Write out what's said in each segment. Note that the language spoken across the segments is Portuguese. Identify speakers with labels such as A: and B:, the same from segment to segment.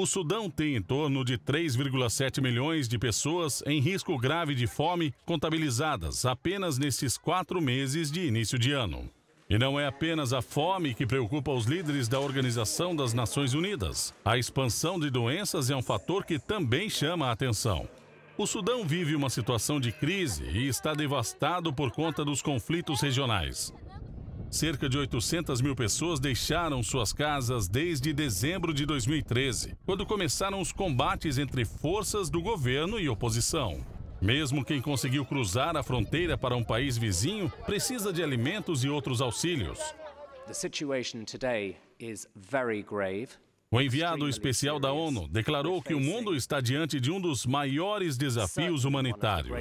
A: O Sudão tem em torno de 3,7 milhões de pessoas em risco grave de fome contabilizadas apenas nesses quatro meses de início de ano. E não é apenas a fome que preocupa os líderes da Organização das Nações Unidas. A expansão de doenças é um fator que também chama a atenção. O Sudão vive uma situação de crise e está devastado por conta dos conflitos regionais. Cerca de 800 mil pessoas deixaram suas casas desde dezembro de 2013, quando começaram os combates entre forças do governo e oposição. Mesmo quem conseguiu cruzar a fronteira para um país vizinho precisa de alimentos e outros auxílios. O enviado especial da ONU declarou que o mundo está diante de um dos maiores desafios humanitários.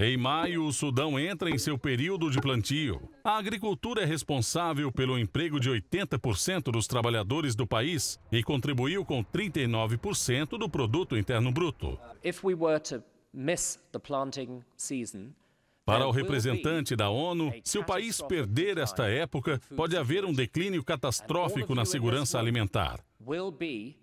A: Em maio, o Sudão entra em seu período de plantio. A agricultura é responsável pelo emprego de 80% dos trabalhadores do país e contribuiu com 39% do produto interno bruto. If we were to miss the planting season, para o é, representante da ONU, é, se o país perder esta né? época, pode haver um declínio catastrófico na segurança alimentar.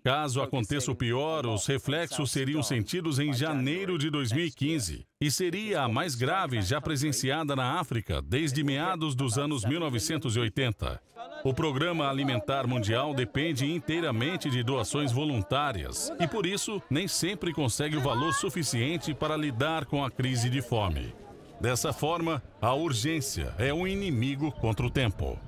A: Caso aconteça o pior, os reflexos seriam sentidos em janeiro de 2015 e seria a mais grave já presenciada na África desde meados dos anos 1980. O Programa Alimentar Mundial depende inteiramente de doações voluntárias e, por isso, nem sempre consegue o valor suficiente para lidar com a crise de fome. Dessa forma, a urgência é um inimigo contra o tempo.